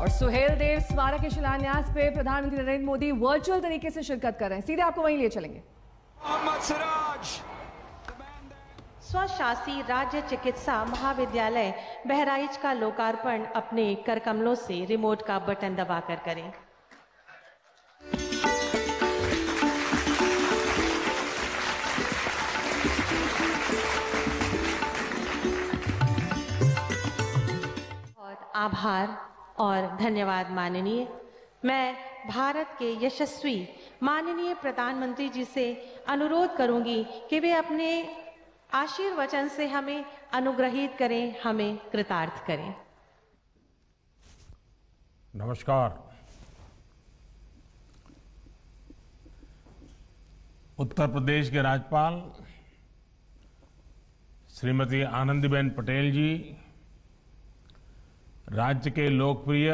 और सुहेल देव स्मारक के शिलान्यास पे प्रधानमंत्री नरेंद्र मोदी वर्चुअल तरीके से शिरकत कर रहे हैं सीधे आपको वहीं ले चलेंगे स्वशासी राज्य चिकित्सा महाविद्यालय बहराइच का लोकार्पण अपने कर कमलों से रिमोट का बटन दबाकर करें और आभार और धन्यवाद माननीय मैं भारत के यशस्वी माननीय प्रधानमंत्री जी से अनुरोध करूंगी कि वे अपने आशीर्वचन से हमें अनुग्रहित करें हमें कृतार्थ करें नमस्कार उत्तर प्रदेश के राज्यपाल श्रीमती आनंदीबेन पटेल जी राज्य के लोकप्रिय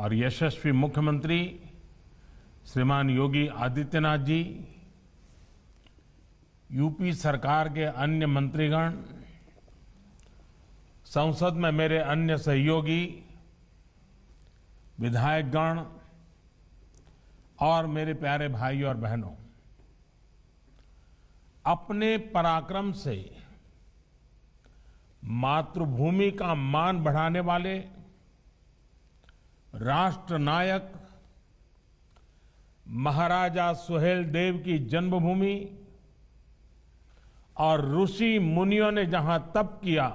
और यशस्वी मुख्यमंत्री श्रीमान योगी आदित्यनाथ जी यूपी सरकार के अन्य मंत्रीगण संसद में मेरे अन्य सहयोगी विधायकगण और मेरे प्यारे भाई और बहनों अपने पराक्रम से मातृभूमि का मान बढ़ाने वाले राष्ट्र नायक महाराजा सुहेल देव की जन्मभूमि और ऋषि मुनियों ने जहां तप किया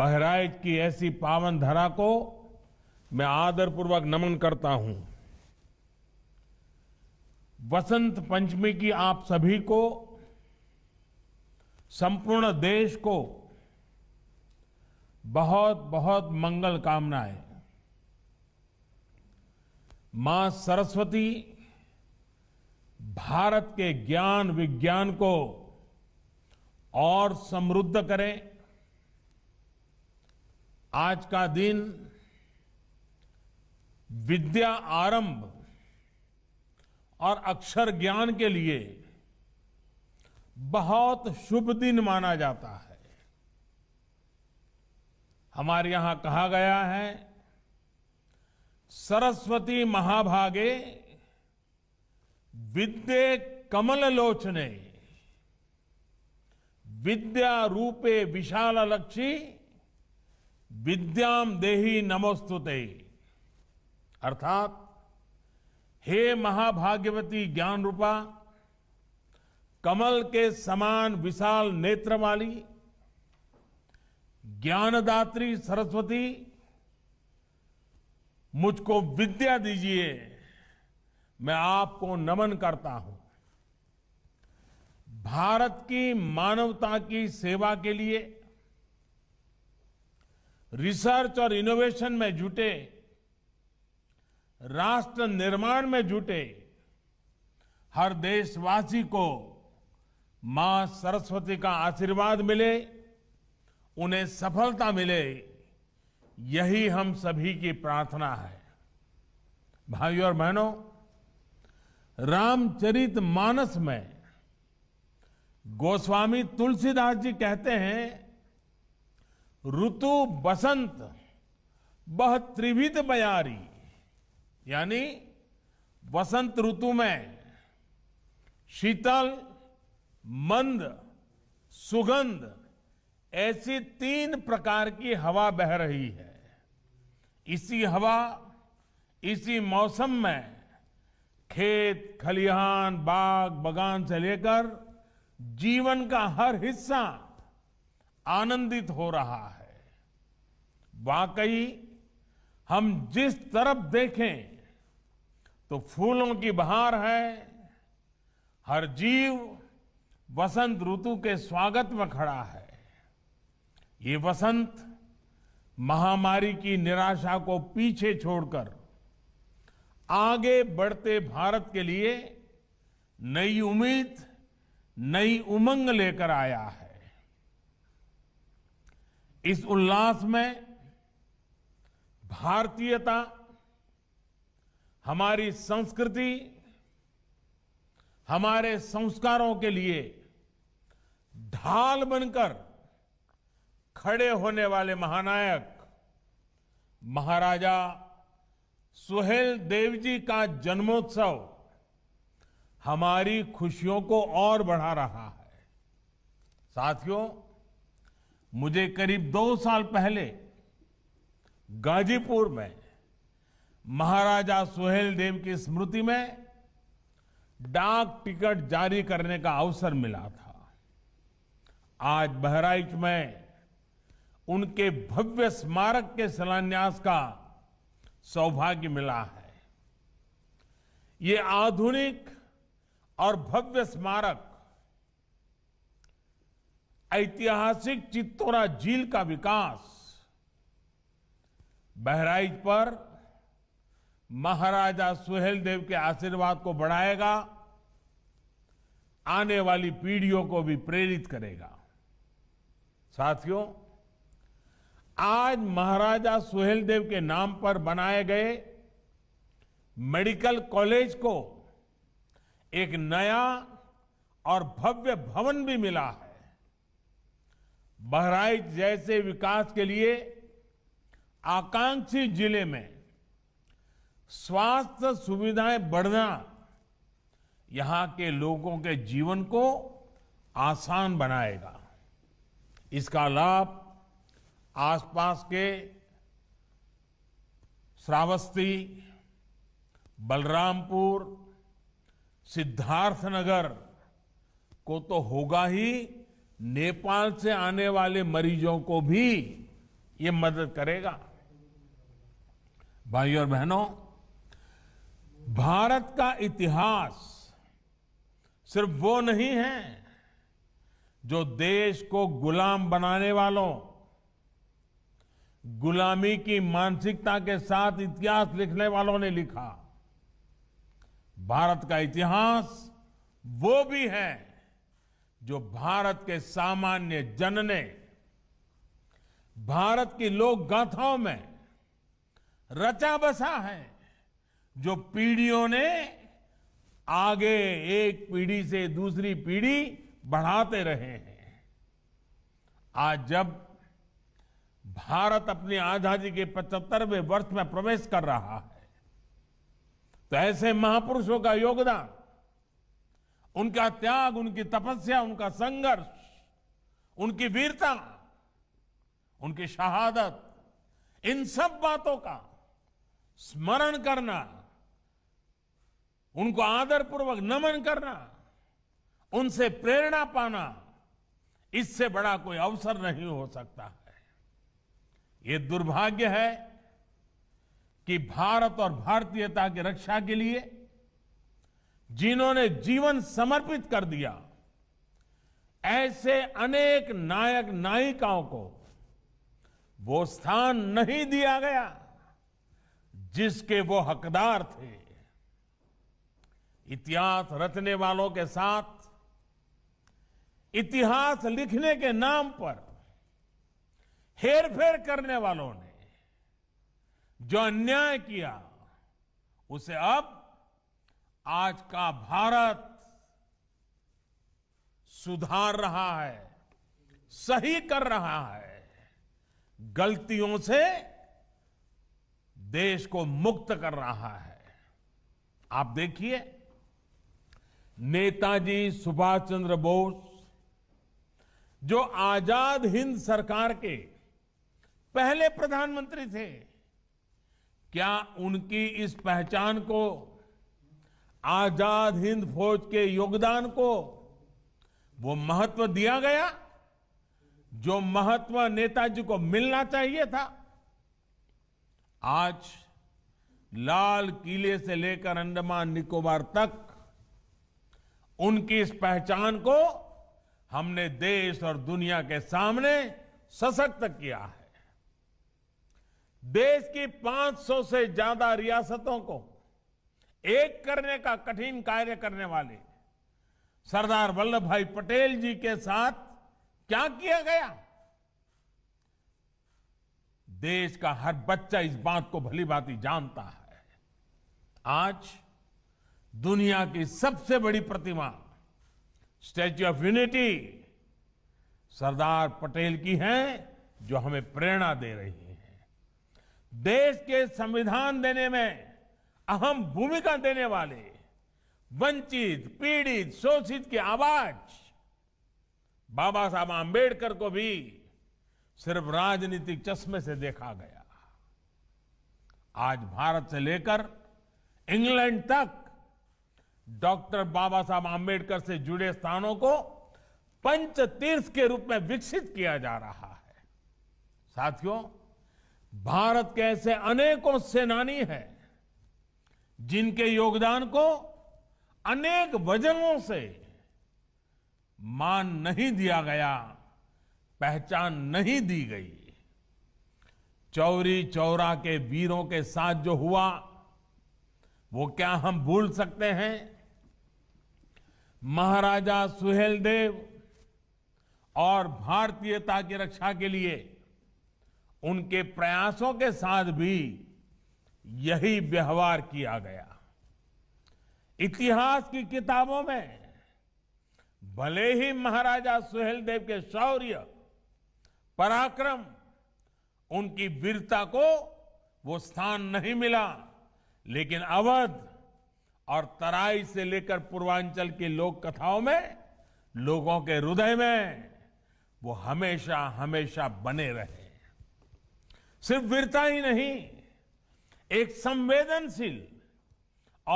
बहराइच की ऐसी पावन धरा को मैं आदरपूर्वक नमन करता हूं वसंत पंचमी की आप सभी को संपूर्ण देश को बहुत बहुत मंगल कामनाएं मां सरस्वती भारत के ज्ञान विज्ञान को और समृद्ध करें आज का दिन विद्या आरंभ और अक्षर ज्ञान के लिए बहुत शुभ दिन माना जाता है हमारे यहां कहा गया है सरस्वती महाभागे विद्य कमल लोचने विद्या रूपे विशाल लक्षी विद्याम देही नमोस्तुते अर्थात हे महाभाग्यवती ज्ञान रूपा कमल के समान विशाल नेत्र वाली ज्ञानदात्री सरस्वती मुझको विद्या दीजिए मैं आपको नमन करता हूं भारत की मानवता की सेवा के लिए रिसर्च और इनोवेशन में जुटे राष्ट्र निर्माण में जुटे हर देशवासी को मां सरस्वती का आशीर्वाद मिले उन्हें सफलता मिले यही हम सभी की प्रार्थना है भाइयों और बहनों रामचरित मानस में गोस्वामी तुलसीदास जी कहते हैं ऋतु बसंत बह त्रिविध बयारी यानी वसंत ऋतु में शीतल मंद सुगंध ऐसी तीन प्रकार की हवा बह रही है इसी हवा इसी मौसम में खेत खलिहान बाग बगान से लेकर जीवन का हर हिस्सा आनंदित हो रहा है वाकई हम जिस तरफ देखें तो फूलों की बहार है हर जीव वसंत ऋतु के स्वागत में खड़ा है ये वसंत महामारी की निराशा को पीछे छोड़कर आगे बढ़ते भारत के लिए नई उम्मीद नई उमंग लेकर आया है इस उल्लास में भारतीयता हमारी संस्कृति हमारे संस्कारों के लिए ढाल बनकर खड़े होने वाले महानायक महाराजा सुहेल देव जी का जन्मोत्सव हमारी खुशियों को और बढ़ा रहा है साथियों मुझे करीब दो साल पहले गाजीपुर में महाराजा सुहेल देव की स्मृति में डाक टिकट जारी करने का अवसर मिला था आज बहराइच में उनके भव्य स्मारक के शिलान्यास का सौभाग्य मिला है ये आधुनिक और भव्य स्मारक ऐतिहासिक चित्तौरा झील का विकास बहराइच पर महाराजा सुहेलदेव के आशीर्वाद को बढ़ाएगा आने वाली पीढ़ियों को भी प्रेरित करेगा साथियों आज महाराजा सुहेलदेव के नाम पर बनाए गए मेडिकल कॉलेज को एक नया और भव्य भवन भी मिला है बहराइच जैसे विकास के लिए आकांक्षी जिले में स्वास्थ्य सुविधाएं बढ़ना यहां के लोगों के जीवन को आसान बनाएगा इसका लाभ आसपास के श्रावस्ती बलरामपुर सिद्धार्थनगर को तो होगा ही नेपाल से आने वाले मरीजों को भी ये मदद करेगा भाई और बहनों भारत का इतिहास सिर्फ वो नहीं है जो देश को गुलाम बनाने वालों गुलामी की मानसिकता के साथ इतिहास लिखने वालों ने लिखा भारत का इतिहास वो भी है जो भारत के सामान्य जन ने भारत की लोक गाथाओं में रचा बसा है जो पीढ़ियों ने आगे एक पीढ़ी से दूसरी पीढ़ी बढ़ाते रहे हैं आज जब भारत अपनी आजादी के पचहत्तरवें वर्ष में प्रवेश कर रहा है तो ऐसे महापुरुषों का योगदान उनका त्याग उनकी तपस्या उनका संघर्ष उनकी वीरता उनकी शहादत इन सब बातों का स्मरण करना उनको आदरपूर्वक नमन करना उनसे प्रेरणा पाना इससे बड़ा कोई अवसर नहीं हो सकता है ये दुर्भाग्य है कि भारत और भारतीयता की रक्षा के लिए जिन्होंने जीवन समर्पित कर दिया ऐसे अनेक नायक नायिकाओं को वो स्थान नहीं दिया गया जिसके वो हकदार थे इतिहास रचने वालों के साथ इतिहास लिखने के नाम पर हेर फेर करने वालों ने जो अन्याय किया उसे अब आज का भारत सुधार रहा है सही कर रहा है गलतियों से देश को मुक्त कर रहा है आप देखिए नेताजी सुभाष चंद्र बोस जो आजाद हिंद सरकार के पहले प्रधानमंत्री थे क्या उनकी इस पहचान को आजाद हिंद फौज के योगदान को वो महत्व दिया गया जो महत्व नेताजी को मिलना चाहिए था आज लाल किले से लेकर अंडमान निकोबार तक उनकी इस पहचान को हमने देश और दुनिया के सामने सशक्त किया है देश की 500 से ज्यादा रियासतों को एक करने का कठिन कार्य करने वाले सरदार वल्लभ भाई पटेल जी के साथ क्या किया गया देश का हर बच्चा इस बात को भली भांति जानता है आज दुनिया की सबसे बड़ी प्रतिमा statue of unity Sardar Patel की है जो हमें प्रेरणा दे रही है देश के संविधान देने में अहम भूमिका देने वाले वंचित पीड़ित शोषित की आवाज बाबा साहब आम्बेडकर को भी सिर्फ राजनीतिक चश्मे से देखा गया आज भारत से लेकर इंग्लैंड तक डॉक्टर बाबा साहब आम्बेडकर से जुड़े स्थानों को पंच तीर्थ के रूप में विकसित किया जा रहा है साथियों भारत के ऐसे अनेकों सेनानी हैं जिनके योगदान को अनेक वजहों से मान नहीं दिया गया पहचान नहीं दी गई चौरी चौरा के वीरों के साथ जो हुआ वो क्या हम भूल सकते हैं महाराजा सुहेलदेव और भारतीयता की रक्षा के लिए उनके प्रयासों के साथ भी यही व्यवहार किया गया इतिहास की किताबों में भले ही महाराजा सुहेलदेव के शौर्य पराक्रम उनकी वीरता को वो स्थान नहीं मिला लेकिन अवध और तराई से लेकर पूर्वांचल की लोक कथाओं में लोगों के हृदय में वो हमेशा हमेशा बने रहे सिर्फ वीरता ही नहीं एक संवेदनशील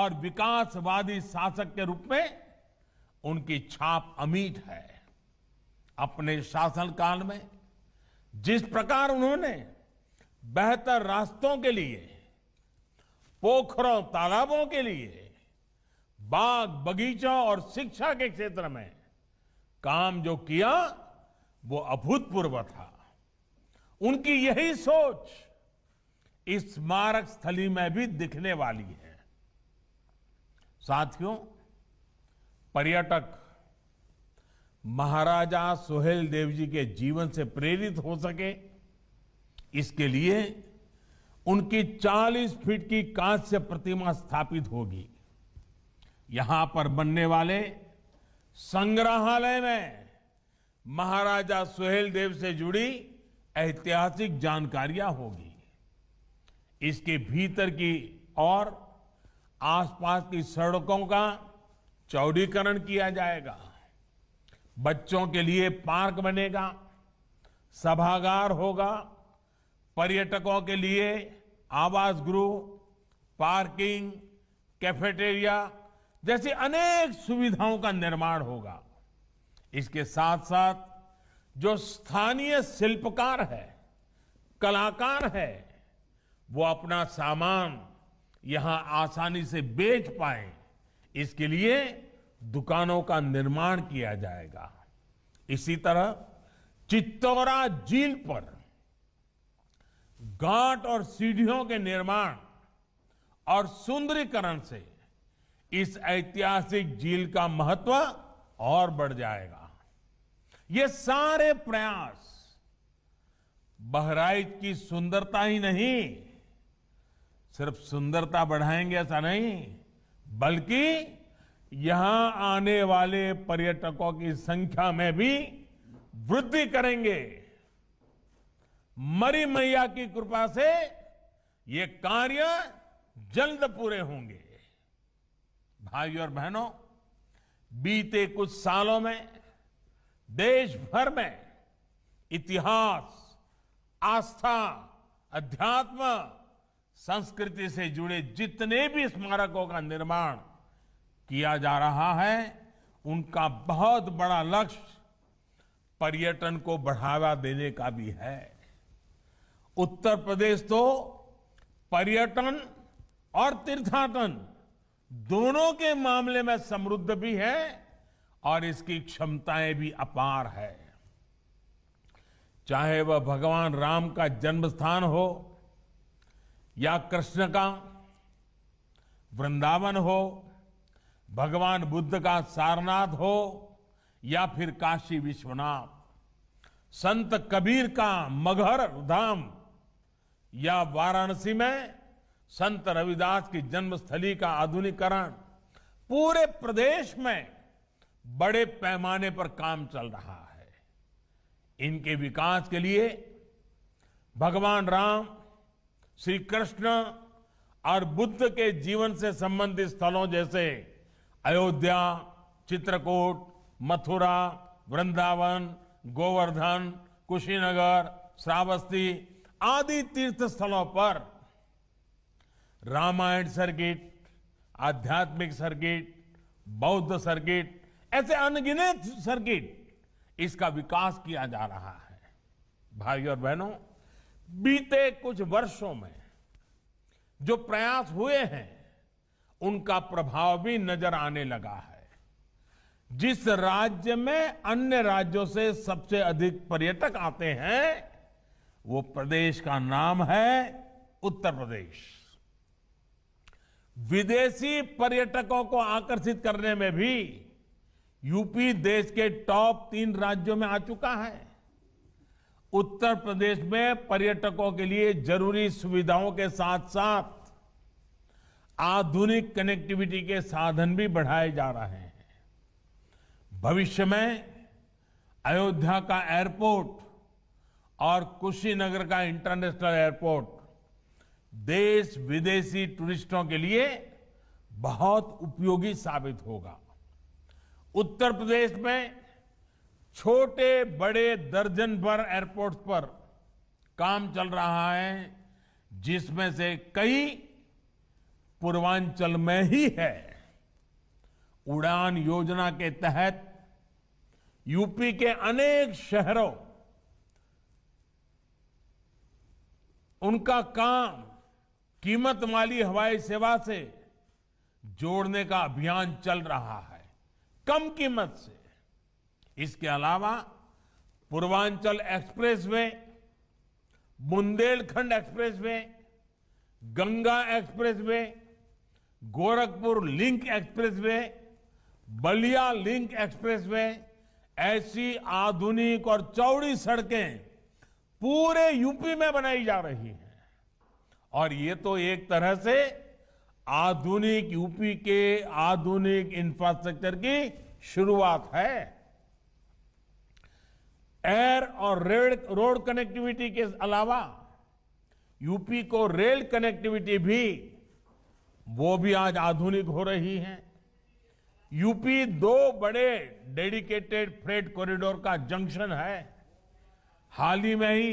और विकासवादी शासक के रूप में उनकी छाप अमीट है अपने शासन काल में जिस प्रकार उन्होंने बेहतर रास्तों के लिए पोखरों तालाबों के लिए बाग बगीचों और शिक्षा के क्षेत्र में काम जो किया वो अभूतपूर्व था उनकी यही सोच इस स्मारक स्थली में भी दिखने वाली है साथियों पर्यटक महाराजा सोहेल देव जी के जीवन से प्रेरित हो सके इसके लिए उनकी 40 फीट की कांस्य प्रतिमा स्थापित होगी यहां पर बनने वाले संग्रहालय में महाराजा सुहेल देव से जुड़ी ऐतिहासिक जानकारियां होगी इसके भीतर की और आसपास की सड़कों का चौड़ीकरण किया जाएगा बच्चों के लिए पार्क बनेगा सभागार होगा पर्यटकों के लिए आवास गृह पार्किंग कैफेटेरिया जैसी अनेक सुविधाओं का निर्माण होगा इसके साथ साथ जो स्थानीय शिल्पकार है कलाकार है वो अपना सामान यहां आसानी से बेच पाए इसके लिए दुकानों का निर्माण किया जाएगा इसी तरह चित्तौरा झील पर घाट और सीढ़ियों के निर्माण और सुंदरीकरण से इस ऐतिहासिक झील का महत्व और बढ़ जाएगा ये सारे प्रयास बहराइच की सुंदरता ही नहीं सिर्फ सुंदरता बढ़ाएंगे ऐसा नहीं बल्कि यहां आने वाले पर्यटकों की संख्या में भी वृद्धि करेंगे मरी मैया की कृपा से ये कार्य जल्द पूरे होंगे भाइयों और बहनों बीते कुछ सालों में देश भर में इतिहास आस्था अध्यात्म संस्कृति से जुड़े जितने भी स्मारकों का निर्माण किया जा रहा है उनका बहुत बड़ा लक्ष्य पर्यटन को बढ़ावा देने का भी है उत्तर प्रदेश तो पर्यटन और तीर्थाटन दोनों के मामले में समृद्ध भी है और इसकी क्षमताएं भी अपार है चाहे वह भगवान राम का जन्म स्थान हो या कृष्ण का वृंदावन हो भगवान बुद्ध का सारनाथ हो या फिर काशी विश्वनाथ संत कबीर का मगहर धाम या वाराणसी में संत रविदास की जन्मस्थली का आधुनिकरण पूरे प्रदेश में बड़े पैमाने पर काम चल रहा है इनके विकास के लिए भगवान राम श्री कृष्ण और बुद्ध के जीवन से संबंधित स्थलों जैसे अयोध्या चित्रकूट मथुरा वृंदावन गोवर्धन कुशीनगर श्रावस्ती आदि तीर्थ स्थलों पर रामायण सर्किट आध्यात्मिक सर्किट बौद्ध सर्किट ऐसे अनगिनत सर्किट इसका विकास किया जा रहा है भाइयों और बहनों बीते कुछ वर्षों में जो प्रयास हुए हैं उनका प्रभाव भी नजर आने लगा है जिस राज्य में अन्य राज्यों से सबसे अधिक पर्यटक आते हैं वो प्रदेश का नाम है उत्तर प्रदेश विदेशी पर्यटकों को आकर्षित करने में भी यूपी देश के टॉप तीन राज्यों में आ चुका है उत्तर प्रदेश में पर्यटकों के लिए जरूरी सुविधाओं के साथ साथ आधुनिक कनेक्टिविटी के साधन भी बढ़ाए जा रहे हैं भविष्य में अयोध्या का एयरपोर्ट और कुशीनगर का इंटरनेशनल एयरपोर्ट देश विदेशी टूरिस्टों के लिए बहुत उपयोगी साबित होगा उत्तर प्रदेश में छोटे बड़े दर्जन भर एयरपोर्ट्स पर काम चल रहा है जिसमें से कई पूर्वांचल में ही है उड़ान योजना के तहत यूपी के अनेक शहरों उनका काम कीमत वाली हवाई सेवा से जोड़ने का अभियान चल रहा है कम कीमत से इसके अलावा Purvanchal expressway Bundelkhand expressway Ganga expressway Gorakhpur link expressway Ballia link expressway ऐसी आधुनिक और चौड़ी सड़कें पूरे यूपी में बनाई जा रही हैं और ये तो एक तरह से आधुनिक यूपी के आधुनिक इंफ्रास्ट्रक्चर की शुरुआत है एयर और रेड रोड कनेक्टिविटी के अलावा यूपी को रेल कनेक्टिविटी भी वो भी आज आधुनिक हो रही है यूपी दो बड़े डेडिकेटेड फ्रेट कॉरिडोर का जंक्शन है हाल ही में ही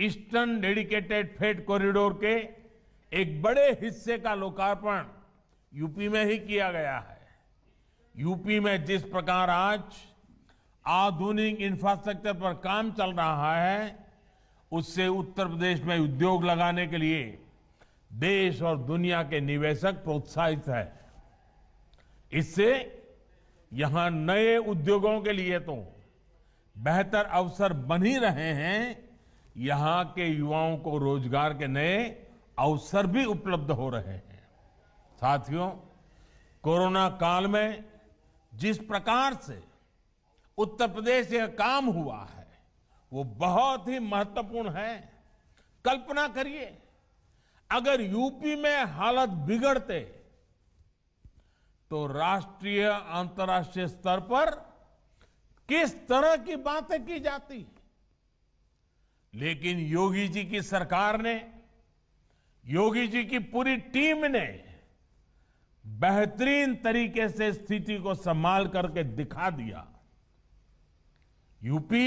ईस्टर्न डेडिकेटेड फेट कॉरिडोर के एक बड़े हिस्से का लोकार्पण यूपी में ही किया गया है यूपी में जिस प्रकार आज आधुनिक इंफ्रास्ट्रक्चर पर काम चल रहा है उससे उत्तर प्रदेश में उद्योग लगाने के लिए देश और दुनिया के निवेशक प्रोत्साहित है इससे यहां नए उद्योगों के लिए तो बेहतर अवसर बन ही रहे हैं यहां के युवाओं को रोजगार के नए अवसर भी उपलब्ध हो रहे हैं साथियों कोरोना काल में जिस प्रकार से उत्तर प्रदेश यह काम हुआ है वो बहुत ही महत्वपूर्ण है कल्पना करिए अगर यूपी में हालत बिगड़ते तो राष्ट्रीय अंतर्राष्ट्रीय स्तर पर किस तरह की बातें की जाती है लेकिन योगी जी की सरकार ने योगी जी की पूरी टीम ने बेहतरीन तरीके से स्थिति को संभाल करके दिखा दिया यूपी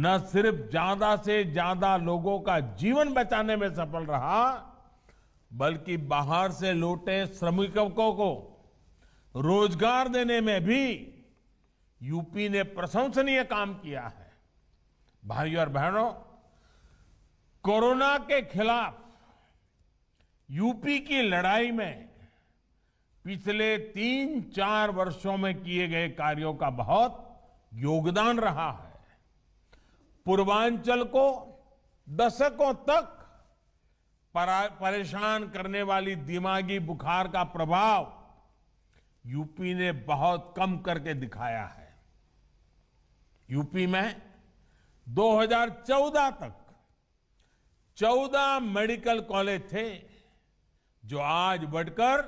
न सिर्फ ज्यादा से ज्यादा लोगों का जीवन बचाने में सफल रहा बल्कि बाहर से लौटे श्रमिकों को रोजगार देने में भी यूपी ने प्रशंसनीय काम किया है भाइयों और बहनों कोरोना के खिलाफ यूपी की लड़ाई में पिछले तीन चार वर्षों में किए गए कार्यों का बहुत योगदान रहा है पूर्वांचल को दशकों तक परेशान करने वाली दिमागी बुखार का प्रभाव यूपी ने बहुत कम करके दिखाया है यूपी में 2014 तक 14 मेडिकल कॉलेज थे जो आज बढ़कर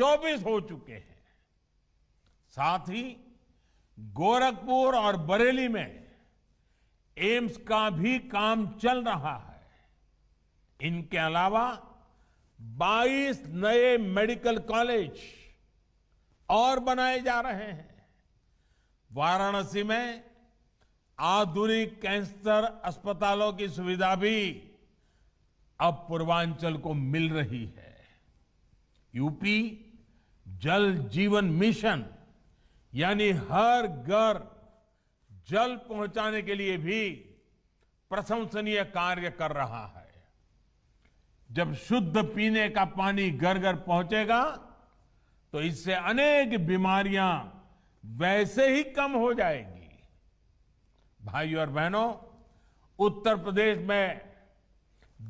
24 हो चुके हैं साथ ही गोरखपुर और बरेली में एम्स का भी काम चल रहा है इनके अलावा 22 नए मेडिकल कॉलेज और बनाए जा रहे हैं वाराणसी में आधुनिक कैंसर अस्पतालों की सुविधा भी अब पूर्वांचल को मिल रही है यूपी जल जीवन मिशन यानी हर घर जल पहुंचाने के लिए भी प्रशंसनीय कार्य कर रहा है जब शुद्ध पीने का पानी घर घर पहुंचेगा तो इससे अनेक बीमारियां वैसे ही कम हो जाएगी भाइयों और बहनों उत्तर प्रदेश में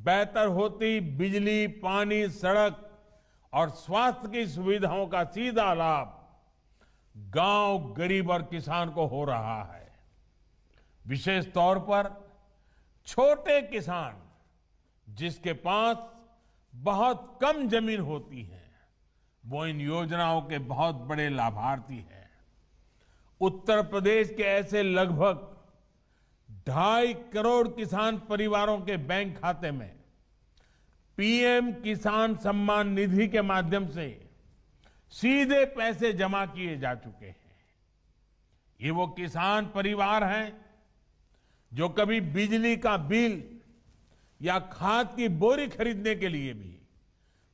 बेहतर होती बिजली पानी सड़क और स्वास्थ्य की सुविधाओं का सीधा लाभ गांव गरीब और किसान को हो रहा है विशेष तौर पर छोटे किसान जिसके पास बहुत कम जमीन होती है वो इन योजनाओं के बहुत बड़े लाभार्थी हैं उत्तर प्रदेश के ऐसे लगभग ढाई करोड़ किसान परिवारों के बैंक खाते में पीएम किसान सम्मान निधि के माध्यम से सीधे पैसे जमा किए जा चुके हैं ये वो किसान परिवार हैं जो कभी बिजली का बिल या खाद की बोरी खरीदने के लिए भी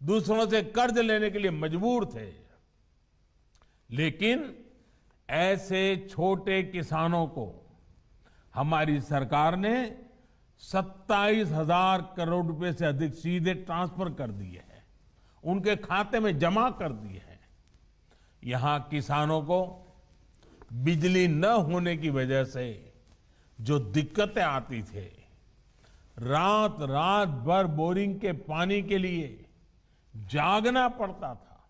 दूसरों से कर्ज लेने के लिए मजबूर थे लेकिन ऐसे छोटे किसानों को हमारी सरकार ने सत्ताईस हजार करोड़ रुपए से अधिक सीधे ट्रांसफर कर दिए हैं उनके खाते में जमा कर दिए हैं यहां किसानों को बिजली न होने की वजह से जो दिक्कतें आती थी रात रात भर बोरिंग के पानी के लिए जागना पड़ता था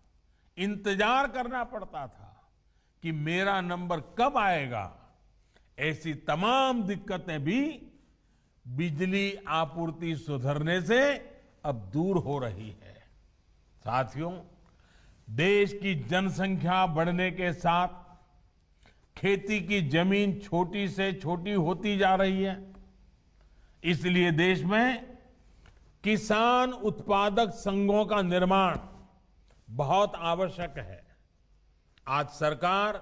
इंतजार करना पड़ता था कि मेरा नंबर कब आएगा ऐसी तमाम दिक्कतें भी बिजली आपूर्ति सुधरने से अब दूर हो रही है साथियों देश की जनसंख्या बढ़ने के साथ खेती की जमीन छोटी से छोटी होती जा रही है इसलिए देश में किसान उत्पादक संघों का निर्माण बहुत आवश्यक है आज सरकार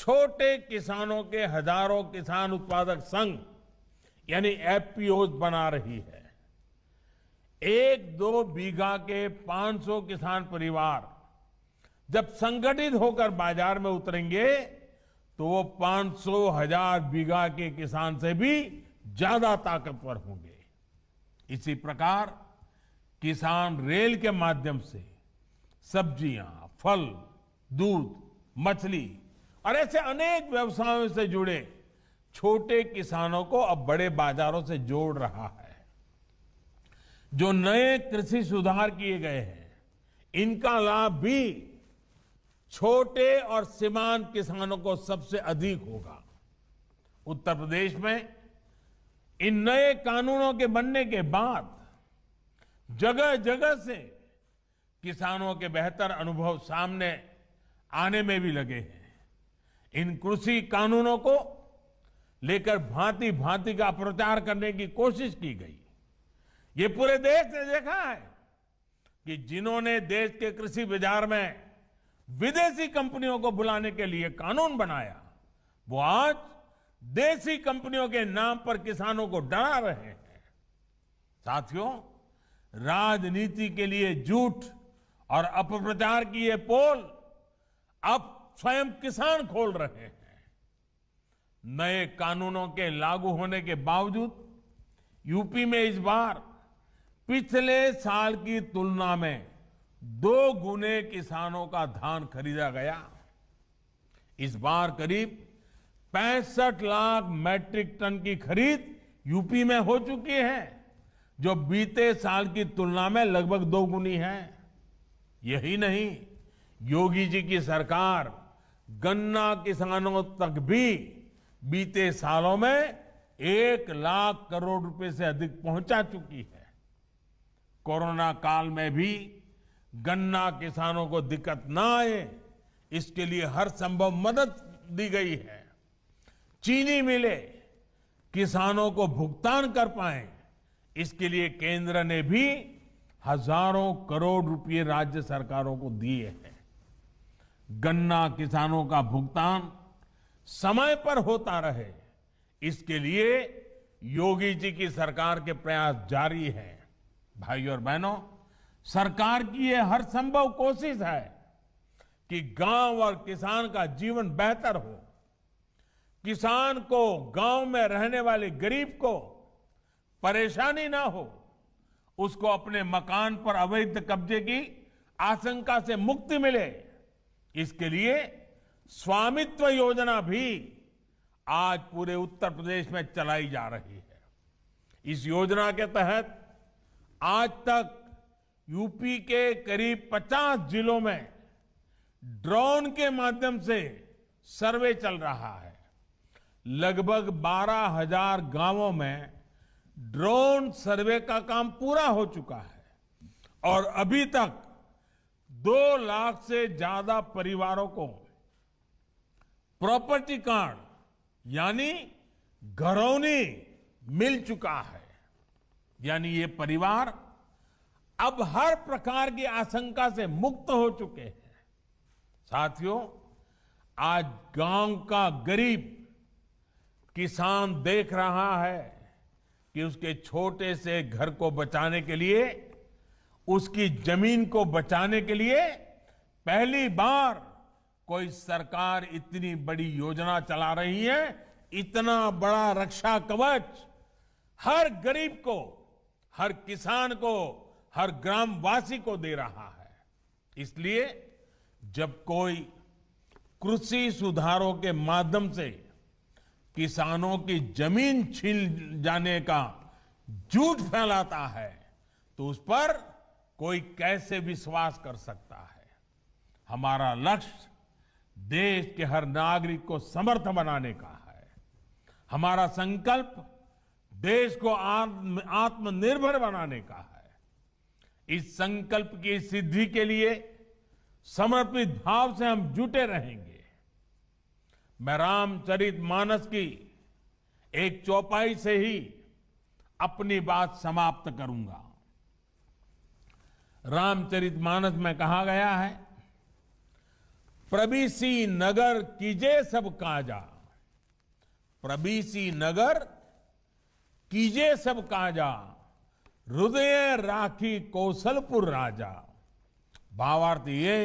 छोटे किसानों के हजारों किसान उत्पादक संघ यानी एफपीओ बना रही है एक दो बीघा के 500 किसान परिवार जब संगठित होकर बाजार में उतरेंगे तो वो 500 हजार बीघा के किसान से भी ज्यादा ताकतवर होंगे इसी प्रकार किसान रेल के माध्यम से सब्जियां फल दूध मछली और ऐसे अनेक व्यवसायों से जुड़े छोटे किसानों को अब बड़े बाजारों से जोड़ रहा है जो नए कृषि सुधार किए गए हैं इनका लाभ भी छोटे और सीमांत किसानों को सबसे अधिक होगा उत्तर प्रदेश में इन नए कानूनों के बनने के बाद जगह जगह से किसानों के बेहतर अनुभव सामने आने में भी लगे हैं इन कृषि कानूनों को लेकर भांति भांति का प्रचार करने की कोशिश की गई ये पूरे देश ने देखा है कि जिन्होंने देश के कृषि बाजार में विदेशी कंपनियों को बुलाने के लिए कानून बनाया वो आज देसी कंपनियों के नाम पर किसानों को डरा रहे हैं साथियों राजनीति के लिए झूठ और अपप्रचार की ये पोल अब स्वयं किसान खोल रहे हैं नए कानूनों के लागू होने के बावजूद यूपी में इस बार पिछले साल की तुलना में दो गुने किसानों का धान खरीदा गया इस बार करीब पैंसठ लाख मैट्रिक टन की खरीद यूपी में हो चुकी है जो बीते साल की तुलना में लगभग दोगुनी है यही नहीं योगी जी की सरकार गन्ना किसानों तक भी बीते सालों में एक लाख करोड़ रुपए से अधिक पहुंचा चुकी है कोरोना काल में भी गन्ना किसानों को दिक्कत ना आए इसके लिए हर संभव मदद दी गई है चीनी मिले किसानों को भुगतान कर पाए इसके लिए केंद्र ने भी हजारों करोड़ रुपए राज्य सरकारों को दिए हैं गन्ना किसानों का भुगतान समय पर होता रहे इसके लिए योगी जी की सरकार के प्रयास जारी हैं भाइयों और बहनों सरकार की यह हर संभव कोशिश है कि गांव और किसान का जीवन बेहतर हो किसान को गांव में रहने वाले गरीब को परेशानी ना हो उसको अपने मकान पर अवैध कब्जे की आशंका से मुक्ति मिले इसके लिए स्वामित्व योजना भी आज पूरे उत्तर प्रदेश में चलाई जा रही है इस योजना के तहत आज तक यूपी के करीब 50 जिलों में ड्रोन के माध्यम से सर्वे चल रहा है लगभग बारह हजार गांवों में ड्रोन सर्वे का काम पूरा हो चुका है और अभी तक दो लाख से ज्यादा परिवारों को प्रॉपर्टी कार्ड यानी घरौनी मिल चुका है यानी ये परिवार अब हर प्रकार की आशंका से मुक्त हो चुके हैं साथियों आज गांव का गरीब किसान देख रहा है कि उसके छोटे से घर को बचाने के लिए उसकी जमीन को बचाने के लिए पहली बार कोई सरकार इतनी बड़ी योजना चला रही है इतना बड़ा रक्षा कवच हर गरीब को हर किसान को हर ग्रामवासी को दे रहा है इसलिए जब कोई कृषि सुधारों के माध्यम से किसानों की जमीन छीन जाने का झूठ फैलाता है तो उस पर कोई कैसे विश्वास कर सकता है हमारा लक्ष्य देश के हर नागरिक को समर्थ बनाने का है हमारा संकल्प देश को आत्मनिर्भर बनाने का है इस संकल्प की सिद्धि के लिए समर्पित भाव से हम जुटे रहेंगे मैं रामचरित मानस की एक चौपाई से ही अपनी बात समाप्त करूंगा रामचरितमानस में कहा गया है प्रबीसी नगर कीजे सब काजा प्रबीसी नगर कीजे सब काजा हृदय राखी कौशलपुर राजा भावार्थ ये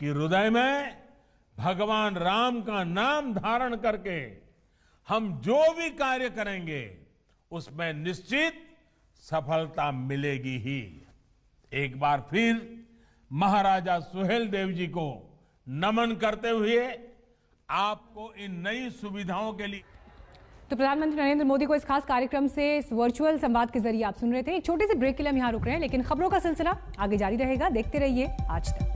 कि हृदय में भगवान राम का नाम धारण करके हम जो भी कार्य करेंगे उसमें निश्चित सफलता मिलेगी ही एक बार फिर महाराजा सुहेल देव जी को नमन करते हुए आपको इन नई सुविधाओं के लिए तो प्रधानमंत्री नरेंद्र मोदी को इस खास कार्यक्रम से इस वर्चुअल संवाद के जरिए आप सुन रहे थे एक छोटे से ब्रेक के लिए हम यहाँ रुक रहे हैं लेकिन खबरों का सिलसिला आगे जारी रहेगा देखते रहिए आज तक